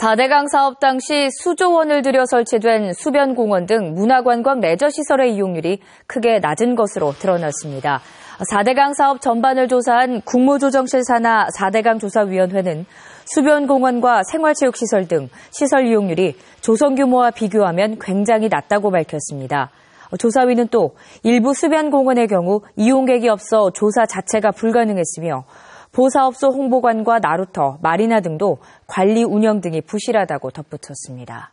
4대강 사업 당시 수조 원을 들여 설치된 수변공원 등 문화관광 레저시설의 이용률이 크게 낮은 것으로 드러났습니다. 4대강 사업 전반을 조사한 국무조정실 산하 4대강 조사위원회는 수변공원과 생활체육시설 등 시설 이용률이 조성 규모와 비교하면 굉장히 낮다고 밝혔습니다. 조사위는 또 일부 수변공원의 경우 이용객이 없어 조사 자체가 불가능했으며 보사업소 홍보관과 나루터, 마리나 등도 관리 운영 등이 부실하다고 덧붙였습니다.